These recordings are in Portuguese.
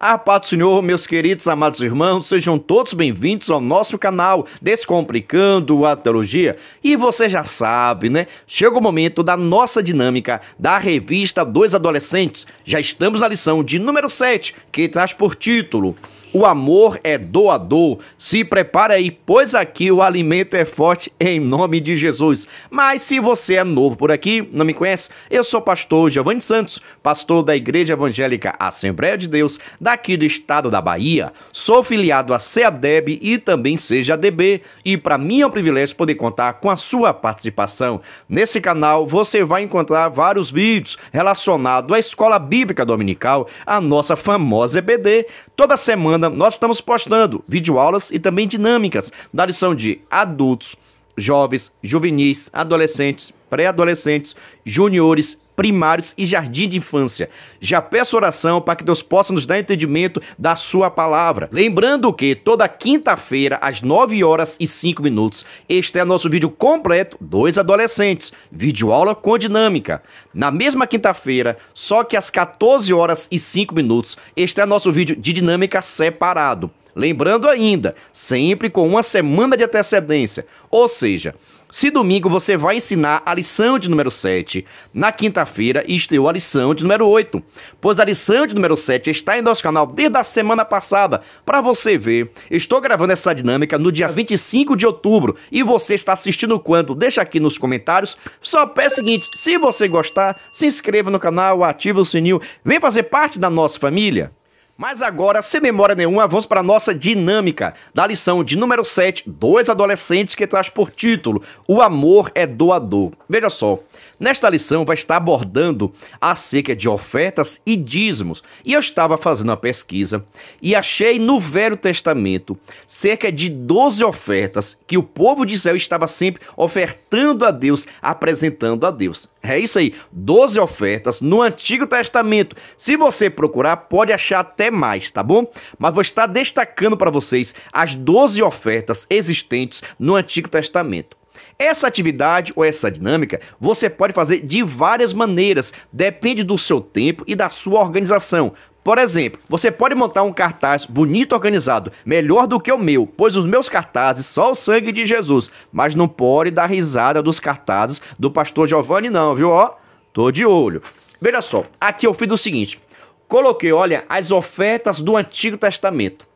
A ah, paz do Senhor, meus queridos amados irmãos, sejam todos bem-vindos ao nosso canal Descomplicando a Teologia. E você já sabe, né? Chega o momento da nossa dinâmica da revista Dois Adolescentes. Já estamos na lição de número 7, que traz por título o amor é doador. Se prepare aí, pois aqui o alimento é forte em nome de Jesus. Mas se você é novo por aqui, não me conhece, eu sou pastor Giovanni Santos, pastor da Igreja Evangélica Assembleia de Deus, daqui do estado da Bahia. Sou filiado à CEADEB e também seja DB, e para mim é um privilégio poder contar com a sua participação. Nesse canal você vai encontrar vários vídeos relacionados à Escola Bíblica Dominical, a nossa famosa EBD. Toda semana nós estamos postando videoaulas e também dinâmicas da lição de adultos, jovens, juvenis, adolescentes, pré-adolescentes, juniores primários e jardim de infância. Já peço oração para que Deus possa nos dar entendimento da sua palavra. Lembrando que toda quinta-feira, às 9 horas e 5 minutos, este é nosso vídeo completo, dois adolescentes, vídeo aula com dinâmica. Na mesma quinta-feira, só que às 14 horas e 5 minutos, este é nosso vídeo de dinâmica separado. Lembrando ainda, sempre com uma semana de antecedência. Ou seja, se domingo você vai ensinar a lição de número 7, na quinta-feira estreou a lição de número 8, pois a lição de número 7 está em nosso canal desde a semana passada. Para você ver, estou gravando essa dinâmica no dia 25 de outubro e você está assistindo quando? Deixa aqui nos comentários. Só peço o seguinte, se você gostar, se inscreva no canal, ative o sininho, vem fazer parte da nossa família. Mas agora, sem memória nenhuma, vamos para a nossa dinâmica da lição de número 7, dois adolescentes que traz por título O Amor é Doador. Veja só, nesta lição vai estar abordando acerca de ofertas e dízimos. E eu estava fazendo a pesquisa e achei no Velho Testamento cerca de 12 ofertas que o povo de Israel estava sempre ofertando a Deus, apresentando a Deus. É isso aí, 12 ofertas no Antigo Testamento. Se você procurar, pode achar até mais, tá bom? Mas vou estar destacando para vocês as 12 ofertas existentes no Antigo Testamento. Essa atividade ou essa dinâmica você pode fazer de várias maneiras, depende do seu tempo e da sua organização. Por exemplo, você pode montar um cartaz bonito organizado, melhor do que o meu, pois os meus cartazes só o sangue de Jesus, mas não pode dar risada dos cartazes do pastor Giovanni não, viu? Ó, tô de olho. Veja só, aqui eu fiz o seguinte, coloquei, olha, as ofertas do Antigo Testamento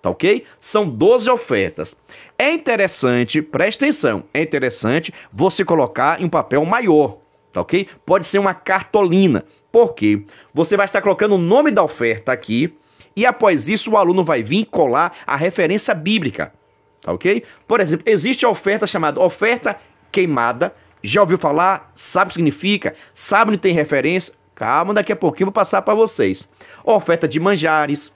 tá ok? São 12 ofertas. É interessante, presta atenção, é interessante você colocar em um papel maior, tá ok? Pode ser uma cartolina, porque você vai estar colocando o nome da oferta aqui e após isso o aluno vai vir colar a referência bíblica, tá ok? Por exemplo, existe a oferta chamada oferta queimada. Já ouviu falar? Sabe o que significa? Sabe onde tem referência? Calma, daqui a pouquinho eu vou passar para vocês. Oferta de manjares,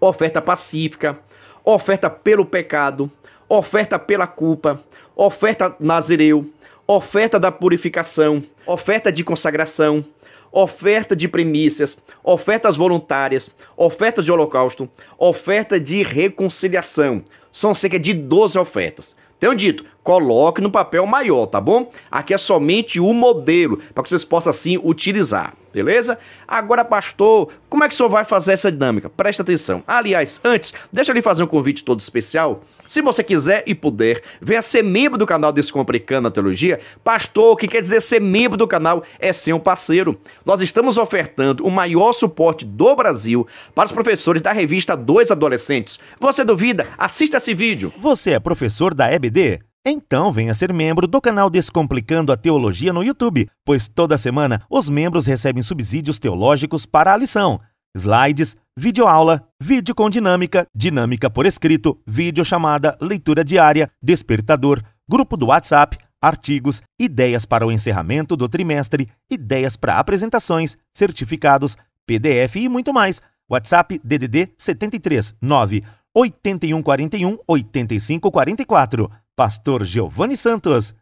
oferta pacífica, oferta pelo pecado, oferta pela culpa, oferta nazireu, oferta da purificação, oferta de consagração, oferta de primícias, ofertas voluntárias, oferta de holocausto, oferta de reconciliação. São cerca de 12 ofertas. Tenho dito, coloque no papel maior, tá bom? Aqui é somente o modelo, para que vocês possam assim utilizar, beleza? Agora, pastor, como é que o senhor vai fazer essa dinâmica? Presta atenção. Aliás, antes, deixa eu lhe fazer um convite todo especial. Se você quiser e puder, venha ser membro do canal Descomplicando a Teologia. Pastor, o que quer dizer ser membro do canal é ser um parceiro. Nós estamos ofertando o maior suporte do Brasil para os professores da revista Dois Adolescentes. Você duvida? Assista esse vídeo. Você é professor da EBD? Então venha ser membro do canal Descomplicando a Teologia no YouTube, pois toda semana os membros recebem subsídios teológicos para a lição, slides, videoaula, vídeo com dinâmica, dinâmica por escrito, videochamada, leitura diária, despertador, grupo do WhatsApp, artigos, ideias para o encerramento do trimestre, ideias para apresentações, certificados, PDF e muito mais. WhatsApp DDD 739 8141 8544. Pastor Giovanni Santos.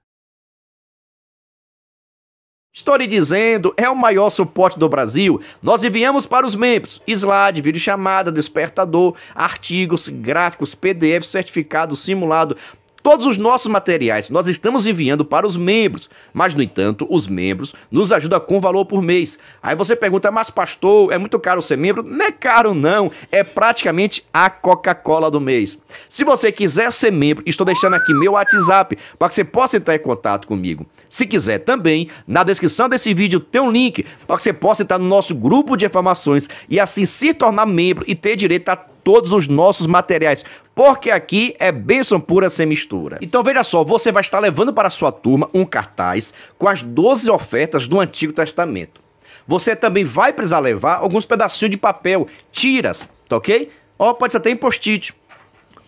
Estou lhe dizendo, é o maior suporte do Brasil. Nós enviamos para os membros slide, vídeo chamada, despertador, artigos, gráficos, PDF, certificado, simulado, todos os nossos materiais nós estamos enviando para os membros, mas no entanto, os membros nos ajudam com valor por mês. Aí você pergunta, mas pastor, é muito caro ser membro? Não é caro não, é praticamente a Coca-Cola do mês. Se você quiser ser membro, estou deixando aqui meu WhatsApp para que você possa entrar em contato comigo. Se quiser também, na descrição desse vídeo tem um link para que você possa entrar no nosso grupo de informações e assim se tornar membro e ter direito a todos os nossos materiais, porque aqui é bênção pura sem mistura. Então veja só, você vai estar levando para sua turma um cartaz com as 12 ofertas do Antigo Testamento. Você também vai precisar levar alguns pedacinhos de papel, tiras, tá ok? Ou pode ser até em post-it.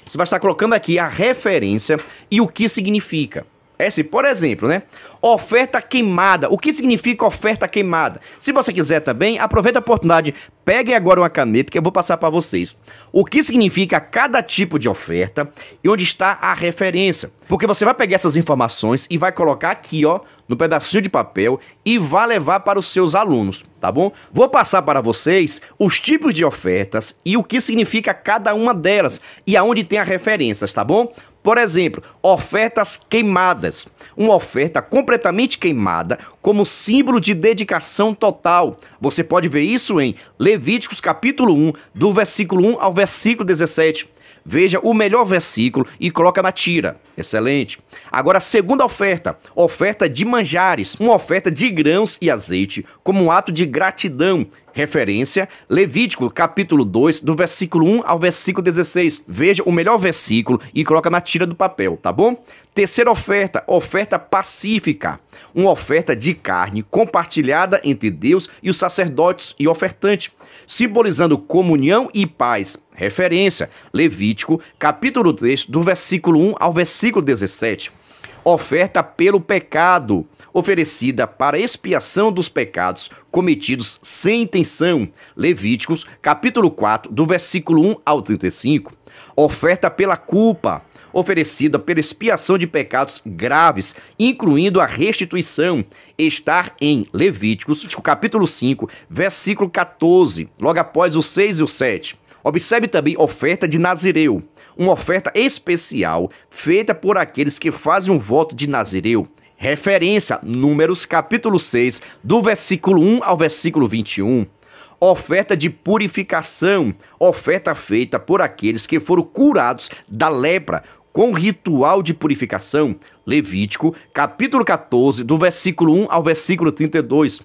Você vai estar colocando aqui a referência e o que significa. É assim, por exemplo, né? Oferta queimada. O que significa oferta queimada? Se você quiser também, aproveita a oportunidade, pegue agora uma caneta que eu vou passar para vocês. O que significa cada tipo de oferta e onde está a referência? Porque você vai pegar essas informações e vai colocar aqui, ó, no pedacinho de papel e vai levar para os seus alunos, tá bom? Vou passar para vocês os tipos de ofertas e o que significa cada uma delas e aonde tem as referências, tá bom? Por exemplo, ofertas queimadas. Uma oferta completamente queimada como símbolo de dedicação total. Você pode ver isso em Levíticos capítulo 1, do versículo 1 ao versículo 17 veja o melhor versículo e coloca na tira. Excelente. Agora, segunda oferta, oferta de manjares, uma oferta de grãos e azeite, como um ato de gratidão. Referência, Levítico, capítulo 2, do versículo 1 ao versículo 16. Veja o melhor versículo e coloca na tira do papel, tá bom? Terceira oferta, oferta pacífica, uma oferta de carne compartilhada entre Deus e os sacerdotes e ofertante simbolizando comunhão e paz. Referência: Levítico, capítulo 3, do versículo 1 ao versículo 17. Oferta pelo pecado, oferecida para expiação dos pecados cometidos sem intenção. Levíticos, capítulo 4, do versículo 1 ao 35. Oferta pela culpa, oferecida pela expiação de pecados graves, incluindo a restituição, estar em Levíticos, capítulo 5, versículo 14, logo após os 6 e o 7. Observe também oferta de Nazireu, uma oferta especial feita por aqueles que fazem um voto de Nazireu. Referência, Números capítulo 6, do versículo 1 ao versículo 21 oferta de purificação, oferta feita por aqueles que foram curados da lepra, com ritual de purificação, Levítico, capítulo 14, do versículo 1 ao versículo 32.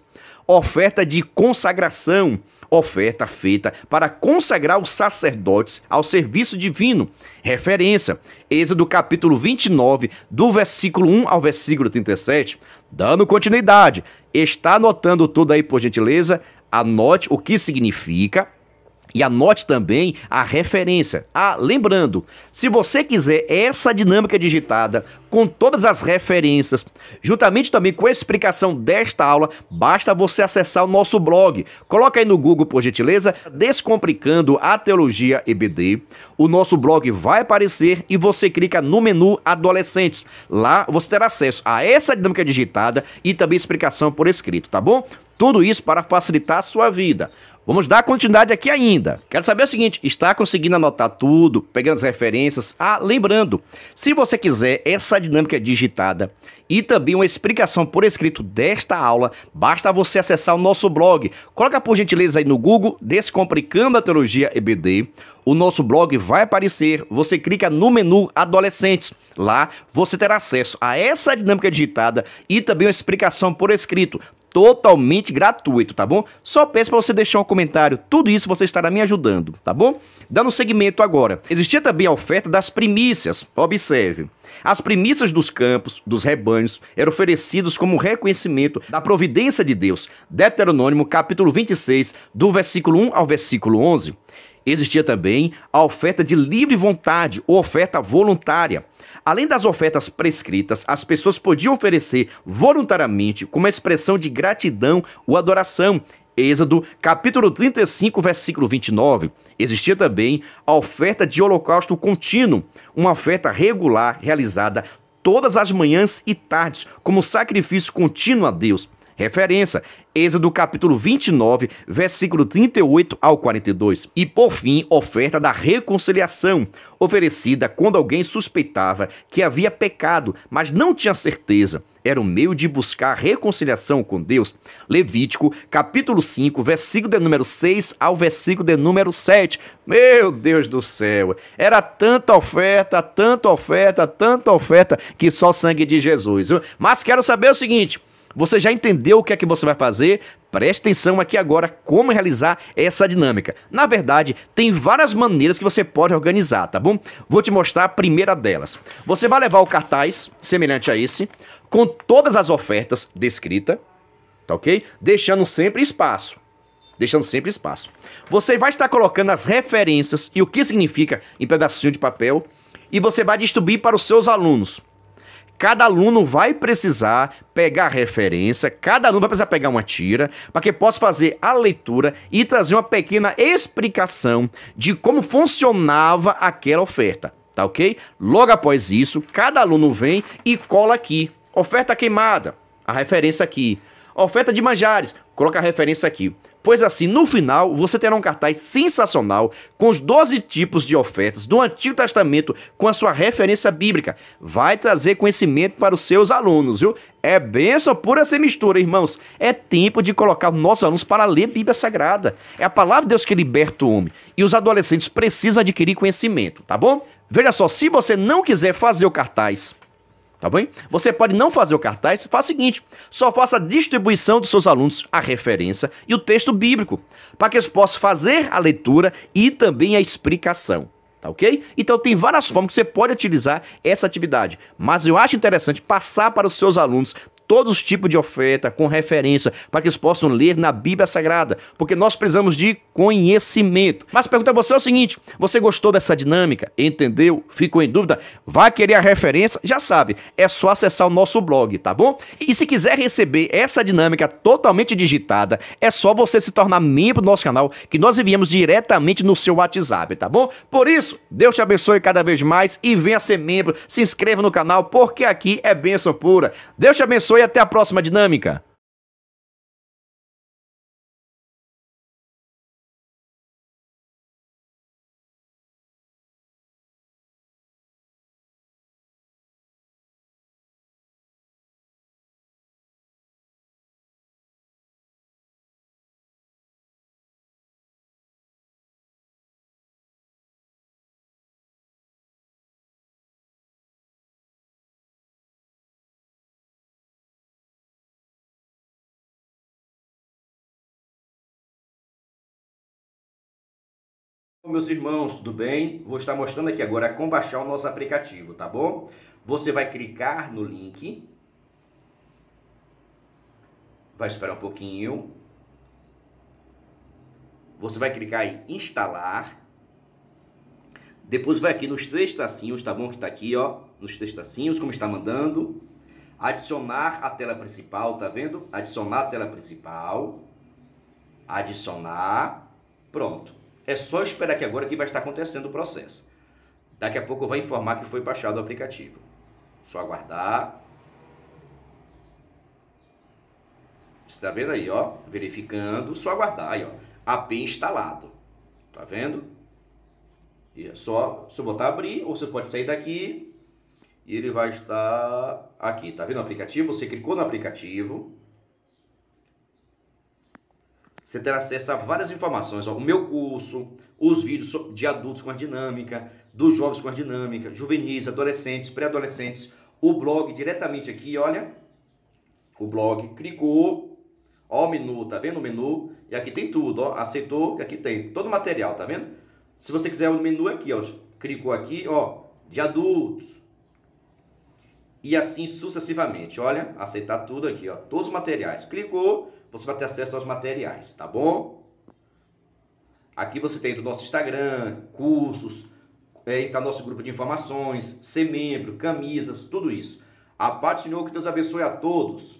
Oferta de consagração, oferta feita para consagrar os sacerdotes ao serviço divino. Referência, Êxodo capítulo 29, do versículo 1 ao versículo 37. Dando continuidade, está anotando tudo aí por gentileza? Anote o que significa e anote também a referência. Ah, lembrando, se você quiser essa dinâmica digitada com todas as referências, juntamente também com a explicação desta aula, basta você acessar o nosso blog. Coloca aí no Google, por gentileza, Descomplicando a Teologia EBD. O nosso blog vai aparecer e você clica no menu Adolescentes. Lá você terá acesso a essa dinâmica digitada e também explicação por escrito, tá bom? Tudo isso para facilitar a sua vida. Vamos dar continuidade aqui ainda. Quero saber o seguinte: está conseguindo anotar tudo, pegando as referências? Ah, lembrando, se você quiser essa dinâmica digitada e também uma explicação por escrito desta aula, basta você acessar o nosso blog. Coloca por gentileza aí no Google Descomplicando a Teologia EBD. O nosso blog vai aparecer. Você clica no menu Adolescentes. Lá você terá acesso a essa dinâmica digitada e também uma explicação por escrito totalmente gratuito, tá bom? Só peço para você deixar um comentário. Tudo isso você estará me ajudando, tá bom? Dando seguimento agora. Existia também a oferta das primícias. Observe. As primícias dos campos, dos rebanhos, eram oferecidos como reconhecimento da providência de Deus. Deuteronômio capítulo 26, do versículo 1 ao versículo 11. Existia também a oferta de livre vontade ou oferta voluntária. Além das ofertas prescritas, as pessoas podiam oferecer voluntariamente como expressão de gratidão ou adoração. Êxodo, capítulo 35, versículo 29. Existia também a oferta de holocausto contínuo, uma oferta regular realizada todas as manhãs e tardes como sacrifício contínuo a Deus. Referência, Êxodo capítulo 29, versículo 38 ao 42. E por fim, oferta da reconciliação, oferecida quando alguém suspeitava que havia pecado, mas não tinha certeza. Era um meio de buscar reconciliação com Deus. Levítico, capítulo 5, versículo de número 6 ao versículo de número 7. Meu Deus do céu! Era tanta oferta, tanta oferta, tanta oferta, que só sangue de Jesus. Mas quero saber o seguinte: você já entendeu o que é que você vai fazer? Preste atenção aqui agora como realizar essa dinâmica. Na verdade, tem várias maneiras que você pode organizar, tá bom? Vou te mostrar a primeira delas. Você vai levar o cartaz semelhante a esse, com todas as ofertas descrita, tá ok? Deixando sempre espaço. Deixando sempre espaço. Você vai estar colocando as referências e o que significa em pedacinho de papel e você vai distribuir para os seus alunos. Cada aluno vai precisar pegar referência, cada aluno vai precisar pegar uma tira, para que possa fazer a leitura e trazer uma pequena explicação de como funcionava aquela oferta, tá ok? Logo após isso, cada aluno vem e cola aqui. Oferta queimada, a referência aqui. Oferta de manjares, coloca a referência aqui. Pois assim, no final, você terá um cartaz sensacional com os 12 tipos de ofertas do Antigo Testamento com a sua referência bíblica. Vai trazer conhecimento para os seus alunos, viu? É benção pura essa mistura, irmãos. É tempo de colocar os nossos alunos para ler Bíblia Sagrada. É a palavra de Deus que liberta o homem. E os adolescentes precisam adquirir conhecimento, tá bom? Veja só, se você não quiser fazer o cartaz tá bem? Você pode não fazer o cartaz, faça o seguinte: só faça a distribuição dos seus alunos, a referência e o texto bíblico, para que eles possam fazer a leitura e também a explicação. Tá ok? Então tem várias formas que você pode utilizar essa atividade, mas eu acho interessante passar para os seus alunos todos os tipos de oferta, com referência, para que eles possam ler na Bíblia Sagrada, porque nós precisamos de conhecimento. Mas pergunta a você é o seguinte: você gostou dessa dinâmica? Entendeu? Ficou em dúvida? Vai querer a referência? Já sabe, é só acessar o nosso blog, tá bom? E se quiser receber essa dinâmica totalmente digitada, é só você se tornar membro do nosso canal, que nós enviamos diretamente no seu WhatsApp, tá bom? Por isso, Deus te abençoe cada vez mais e venha ser membro, se inscreva no canal, porque aqui é bênção pura. Deus te abençoe e até a próxima dinâmica. meus irmãos, tudo bem? Vou estar mostrando aqui agora como baixar o nosso aplicativo, tá bom? Você vai clicar no link. Vai esperar um pouquinho. Você vai clicar em instalar. Depois vai aqui nos três tracinhos, tá bom? Que tá aqui, ó. Nos três tracinhos, como está mandando. Adicionar a tela principal, tá vendo? Adicionar a tela principal. Adicionar. Pronto. É só esperar que agora que vai estar acontecendo o processo. Daqui a pouco vai informar que foi baixado o aplicativo. Só aguardar. Você está vendo aí, ó? Verificando, só aguardar aí, ó. AP instalado. Tá vendo? E é só se botar abrir, ou você pode sair daqui e ele vai estar aqui. Tá vendo o aplicativo? Você clicou no aplicativo. Você terá acesso a várias informações, ó, o meu curso, os vídeos de adultos com a dinâmica, dos jovens com a dinâmica, juvenis, adolescentes, pré-adolescentes, o blog diretamente aqui, olha, o blog, clicou, ó o menu, tá vendo o menu? E aqui tem tudo, ó, aceitou, e aqui tem todo o material, tá vendo? Se você quiser o menu é aqui, ó, clicou aqui, ó, de adultos, e assim sucessivamente. Olha, aceitar tudo aqui, ó, todos os materiais. Clicou, você vai ter acesso aos materiais, tá bom? Aqui você tem do nosso Instagram, cursos, é, está nosso grupo de informações, ser membro, camisas, tudo isso. A parte do que Deus abençoe a todos.